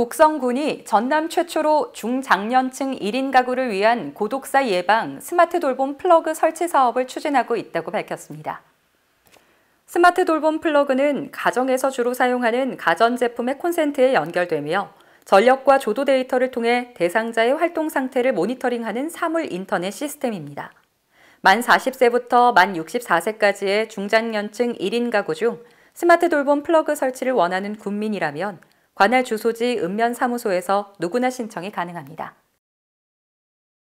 곡성군이 전남 최초로 중장년층 1인 가구를 위한 고독사 예방 스마트 돌봄 플러그 설치 사업을 추진하고 있다고 밝혔습니다. 스마트 돌봄 플러그는 가정에서 주로 사용하는 가전제품의 콘센트에 연결되며 전력과 조도 데이터를 통해 대상자의 활동 상태를 모니터링하는 사물 인터넷 시스템입니다. 만 40세부터 만 64세까지의 중장년층 1인 가구 중 스마트 돌봄 플러그 설치를 원하는 국민이라면 관할 주소지 읍면 사무소에서 누구나 신청이 가능합니다.